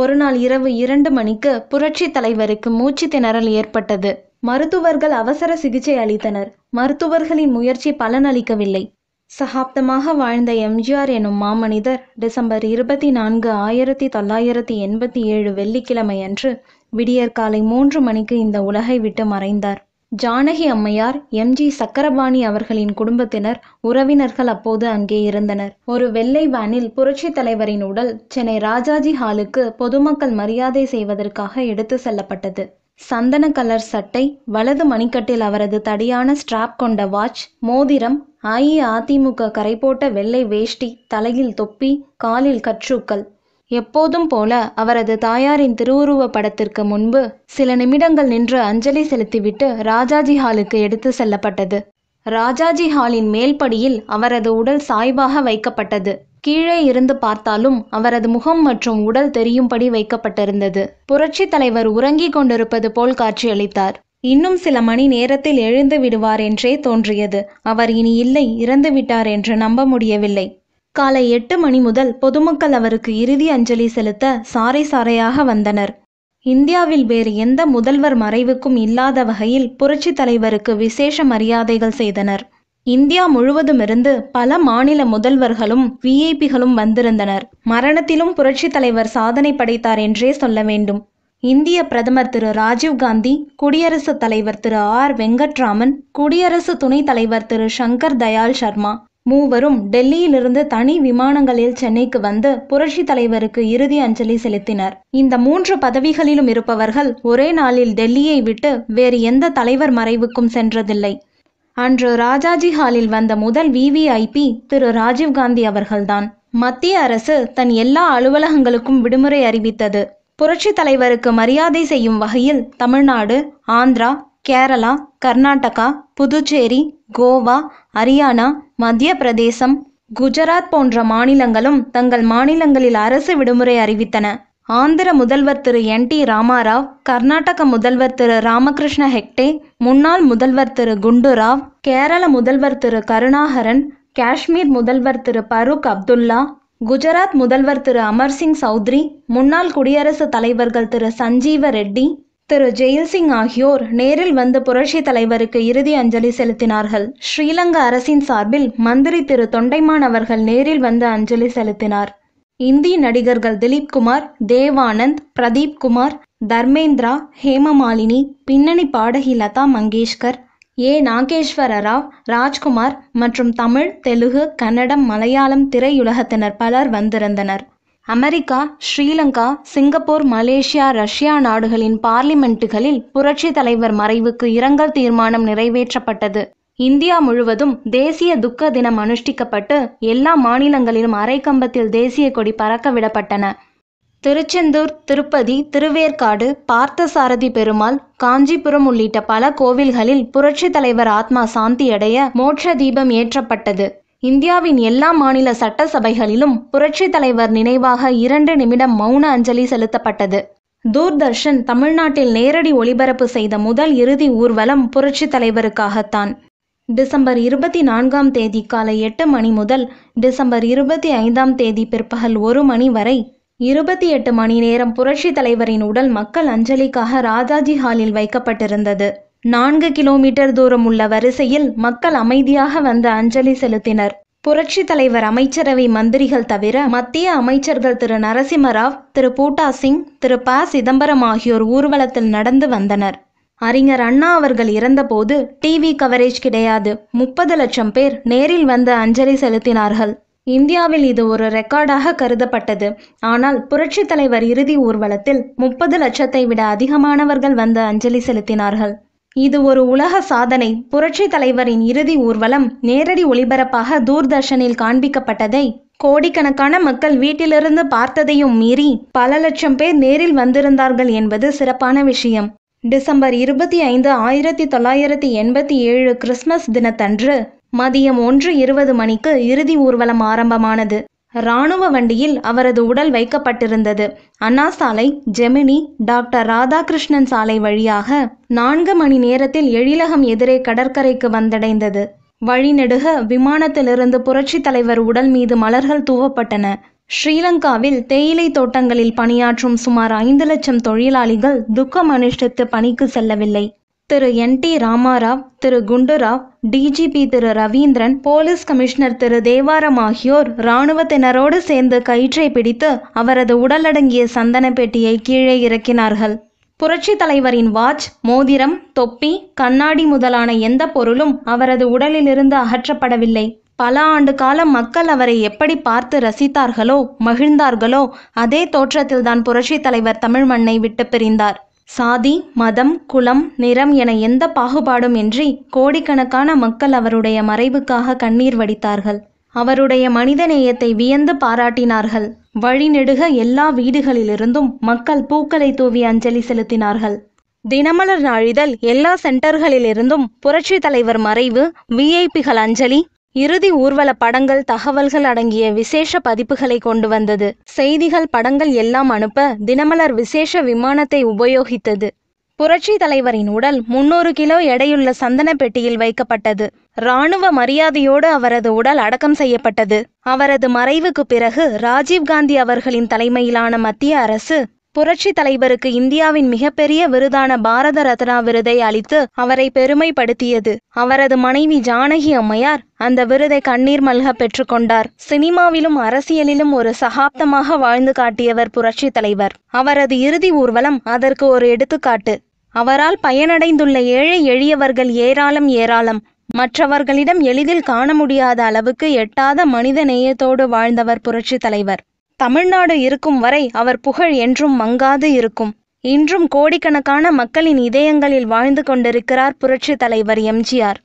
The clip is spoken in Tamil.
ஒரு நாள் இரவு இரண்டு மணிக்கு புரட்சி தலைவருக்கு மூச்சு திணறல் ஏற்பட்டது மருத்துவர்கள் அவசர சிகிச்சை அளித்தனர் மருத்துவர்களின் முயற்சி பலனளிக்கவில்லை சகாப்தமாக வாழ்ந்த எம்ஜிஆர் எனும் மாமனிதர் டிசம்பர் இருபத்தி நான்கு ஆயிரத்தி தொள்ளாயிரத்தி எண்பத்தி ஏழு வெள்ளிக்கிழமை அன்று விடியற்காலை மூன்று மணிக்கு இந்த உலகை விட்டு மறைந்தார் ஜானகி அம்மையார் எம் ஜி சக்கரபாணி அவர்களின் குடும்பத்தினர் உறவினர்கள் அப்போது அங்கே இருந்தனர் ஒரு வெள்ளை வேனில் புரட்சி தலைவரின் உடல் சென்னை ராஜாஜி ஹாலுக்கு பொதுமக்கள் மரியாதை செய்வதற்காக எடுத்து செல்லப்பட்டது சந்தன கலர் சட்டை வலது மணிக்கட்டில் அவரது தடியான ஸ்ட்ராப் கொண்ட வாட்ச் மோதிரம் அஇஅதிமுக கரை போட்ட வெள்ளை வேஷ்டி தலையில் தொப்பி காலில் கற்றூக்கள் எப்போதும் போல அவரது தாயாரின் திருவுருவ படத்திற்கு முன்பு சில நிமிடங்கள் நின்று அஞ்சலி செலுத்திவிட்டு ராஜாஜி ஹாலுக்கு எடுத்து செல்லப்பட்டது ராஜாஜி ஹாலின் மேல்படியில் அவரது உடல் சாய்வாக வைக்கப்பட்டது கீழே இருந்து பார்த்தாலும் அவரது முகம் மற்றும் உடல் தெரியும்படி வைக்கப்பட்டிருந்தது புரட்சி தலைவர் உறங்கிக் கொண்டிருப்பது போல் காட்சியளித்தார் இன்னும் சில மணி நேரத்தில் எழுந்து விடுவார் என்றே தோன்றியது அவர் இனி இல்லை இறந்து விட்டார் என்று நம்ப முடியவில்லை காலை எட்டு மணி முதல் பொதுமக்கள் அவருக்கு இறுதி அஞ்சலி செலுத்த சாறை சாறையாக வந்தனர் இந்தியாவில் வேறு எந்த முதல்வர் மறைவுக்கும் இல்லாத வகையில் புரட்சித் தலைவருக்கு விசேஷ மரியாதைகள் செய்தனர் இந்தியா முழுவதுமிருந்து பல மாநில முதல்வர்களும் விஐபிகளும் வந்திருந்தனர் மரணத்திலும் புரட்சி தலைவர் சாதனை படைத்தார் என்றே சொல்ல வேண்டும் இந்திய பிரதமர் திரு ராஜீவ்காந்தி குடியரசுத் தலைவர் திரு ஆர் வெங்கட்ராமன் குடியரசு துணைத் தலைவர் திரு சங்கர் தயாள் சர்மா மூவரும் டெல்லியிலிருந்து தனி விமானங்களில் சென்னைக்கு வந்து புரட்சி தலைவருக்கு இறுதி அஞ்சலி செலுத்தினர் இந்த மூன்று பதவிகளிலும் இருப்பவர்கள் ஒரே நாளில் டெல்லியை விட்டு வேறு எந்த தலைவர் மறைவுக்கும் சென்றதில்லை அன்று ராஜாஜி ஹாலில் வந்த முதல் விவிஐபி திரு ராஜீவ்காந்தி அவர்கள்தான் மத்திய அரசு தன் எல்லா அலுவலகங்களுக்கும் விடுமுறை அறிவித்தது புரட்சி தலைவருக்கு மரியாதை செய்யும் வகையில் தமிழ்நாடு ஆந்திரா கேரளா கர்நாடகா புதுச்சேரி கோவா ஹரியானா மத்திய பிரதேசம் குஜராத் போன்ற மாநிலங்களும் தங்கள் மாநிலங்களில் அரசு விடுமுறை அறிவித்தன ஆந்திர முதல்வர் திரு என் டி ராமாராவ் கர்நாடக முதல்வர் திரு ராமகிருஷ்ண ஹெக்டே முன்னாள் முதல்வர் திரு குண்டுராவ் கேரள முதல்வர் திரு கருணாகரன் காஷ்மீர் முதல்வர் திரு பரூக் அப்துல்லா குஜராத் முதல்வர் திரு அமர்சிங் சௌத்ரி முன்னாள் குடியரசுத் தலைவர்கள் திரு சஞ்சீவ ரெட்டி திரு ஜெயில்சிங் ஆகியோர் நேரில் வந்து புரட்சி தலைவருக்கு இறுதி அஞ்சலி செலுத்தினார்கள் ஸ்ரீலங்கா அரசின் சார்பில் மந்திரி திரு தொண்டைமான் அவர்கள் நேரில் வந்து அஞ்சலி செலுத்தினார் இந்தி நடிகர்கள் திலீப் குமார் தேவானந்த் பிரதீப் குமார் தர்மேந்திரா ஹேமமாலினி பின்னணி பாடகி லதா மங்கேஷ்கர் ஏ நாகேஸ்வர ராவ் ராஜ்குமார் மற்றும் தமிழ் தெலுங்கு கன்னடம் மலையாளம் திரையுலகத்தினர் பலர் வந்திருந்தனர் America Sri Lanka Singapore Malaysia Russia நாடுகளின் பார்லிமெண்ட்டுகளில் புரட்சித் தலைவர் மறைவுக்கு இரங்கல் தீர்மானம் நிறைவேற்றப்பட்டது இந்தியா முழுவதும் தேசிய துக்க தினம் அனுஷ்டிக்கப்பட்டு எல்லா மாநிலங்களிலும் அரைக்கம்பத்தில் தேசிய கொடி பறக்க விடப்பட்டன திருச்செந்தூர் திருப்பதி திருவேற்காடு பார்த்தசாரதி பெருமாள் காஞ்சிபுரம் உள்ளிட்ட பல கோவில்களில் புரட்சித் தலைவர் ஆத்மா சாந்தியடைய மோட்ச தீபம் ஏற்றப்பட்டது இந்தியாவின் எல்லா மாநில சட்டசபைகளிலும் புரட்சித் தலைவர் நினைவாக இரண்டு நிமிடம் மௌன அஞ்சலி செலுத்தப்பட்டது தூர்தர்ஷன் தமிழ்நாட்டில் நேரடி ஒளிபரப்பு செய்த முதல் இறுதி ஊர்வலம் புரட்சித் தலைவருக்காகத்தான் டிசம்பர் இருபத்தி நான்காம் தேதி காலை எட்டு மணி முதல் டிசம்பர் இருபத்தி ஐந்தாம் தேதி பிற்பகல் ஒரு மணி வரை இருபத்தி எட்டு மணி நேரம் புரட்சித் தலைவரின் உடல் மக்கள் அஞ்சலிக்காக ராஜாஜி ஹாலில் வைக்கப்பட்டிருந்தது நான்கு கிலோமீட்டர் தூரம் உள்ள வரிசையில் மக்கள் அமைதியாக வந்து அஞ்சலி செலுத்தினர் புரட்சி தலைவர் அமைச்சரவை மந்திரிகள் தவிர மத்திய அமைச்சர்கள் திரு நரசிம்மராவ் திரு பூட்டா சிங் திரு ப சிதம்பரம் ஆகியோர் ஊர்வலத்தில் நடந்து வந்தனர் அறிஞர் அண்ணா அவர்கள் இறந்தபோது டிவி கவரேஜ் கிடையாது முப்பது லட்சம் பேர் நேரில் வந்து அஞ்சலி செலுத்தினார்கள் இந்தியாவில் இது ஒரு ரெக்கார்டாக கருதப்பட்டது ஆனால் புரட்சி தலைவர் இறுதி ஊர்வலத்தில் முப்பது லட்சத்தை விட அதிகமானவர்கள் வந்து அஞ்சலி செலுத்தினார்கள் இது ஒரு உலக சாதனை புரட்சி தலைவரின் இறுதி ஊர்வலம் நேரடி ஒளிபரப்பாக தூர்தர்ஷனில் காண்பிக்கப்பட்டதை கோடிக்கணக்கான மக்கள் வீட்டிலிருந்து பார்த்ததையும் மீறி பல லட்சம் பேர் நேரில் வந்திருந்தார்கள் என்பது சிறப்பான விஷயம் டிசம்பர் இருபத்தி ஐந்து ஆயிரத்தி தொள்ளாயிரத்தி எண்பத்தி ஏழு கிறிஸ்மஸ் தினத்தன்று மதியம் ஒன்று இருபது மணிக்கு இறுதி ஊர்வலம் ஆரம்பமானது இராணுவ வண்டியில் அவரது உடல் வைக்கப்பட்டிருந்தது அண்ணா சாலை ஜெமினி டாக்டர் ராதாகிருஷ்ணன் சாலை வழியாக நான்கு மணி நேரத்தில் எழிலகம் எதிரே கடற்கரைக்கு வந்தடைந்தது வழிநெடுக விமானத்திலிருந்து புரட்சி தலைவர் உடல் மீது மலர்கள் தூவப்பட்டன ஸ்ரீலங்காவில் தேயிலை தோட்டங்களில் பணியாற்றும் சுமார் ஐந்து லட்சம் தொழிலாளிகள் துக்கம் அனுஷ்டித்து பணிக்கு செல்லவில்லை Thiru N T Rama Rao Thiru Gundu Rao DGP Thiru Ravindran police commissioner Thiru Devaram ஆகியோர் இராணுவத்தினரோடு சேர்ந்து கயிற்றை பிடித்து அவரது உடலடங்கிய சந்தன பெட்டியை கீழே இறக்கினார்கள் புரட்சி தலைவரின் வாட்ச் மோதிரம் தொப்பி கண்ணாடி முதலான எந்த பொருளும் அவரது உடலிலிருந்து அகற்றப்படவில்லை பல ஆண்டு காலம் மக்கள் அவரை எப்படி பார்த்து ரசித்தார்களோ மகிழ்ந்தார்களோ அதே தோற்றத்தில்தான் புரட்சி தலைவர் தமிழ் மண்ணை விட்டு பிரிந்தார் சாதி மதம் குலம் நிறம் என எந்த பாகுபாடும் இன்றி கோடிக்கணக்கான மக்கள் அவருடைய மறைவுக்காக கண்ணீர் வடித்தார்கள் அவருடைய மனிதநேயத்தை வியந்து பாராட்டினார்கள் வழிநெடுக எல்லா வீடுகளிலிருந்தும் மக்கள் பூக்களை தூவி அஞ்சலி செலுத்தினார்கள் தினமலர் நாளிதழ் எல்லா சென்டர்களிலிருந்தும் புரட்சி தலைவர் மறைவு விஐபிகள் அஞ்சலி இறுதி ஊர்வல படங்கள் தகவல்கள் அடங்கிய விசேஷ பதிப்புகளை கொண்டு வந்தது செய்திகள் படங்கள் எல்லாம் அனுப்ப தினமலர் விசேஷ விமானத்தை உபயோகித்தது புரட்சி தலைவரின் உடல் முன்னூறு கிலோ எடையுள்ள சந்தன பெட்டியில் வைக்கப்பட்டது ராணுவ மரியாதையோடு அவரது உடல் அடக்கம் செய்யப்பட்டது அவரது மறைவுக்கு பிறகு ராஜீவ்காந்தி அவர்களின் தலைமையிலான மத்திய அரசு புரட்சி தலைவருக்கு இந்தியாவின் மிகப்பெரிய விருதான பாரத ரத்னா விருதை அளித்து அவரை பெருமைப்படுத்தியது அவரது மனைவி ஜானகி அம்மையார் அந்த விருதை கண்ணீர் மல்க பெற்றுக்கொண்டார் சினிமாவிலும் அரசியலிலும் ஒரு சகாப்தமாக வாழ்ந்து காட்டியவர் புரட்சி தலைவர் அவரது இறுதி ஊர்வலம் அதற்கு ஒரு எடுத்துக்காட்டு அவரால் பயனடைந்துள்ள ஏழை எளியவர்கள் ஏராளம் ஏராளம் மற்றவர்களிடம் எளிதில் காண முடியாத அளவுக்கு எட்டாத மனித நேயத்தோடு வாழ்ந்தவர் புரட்சி தலைவர் தமிழ்நாடு இருக்கும் வரை அவர் புகழ் என்றும் மங்காது இருக்கும் இன்றும் கோடிக்கணக்கான மக்களின் இதயங்களில் வாழ்ந்து கொண்டிருக்கிறார் புரட்சித் தலைவர் எம்ஜிஆர்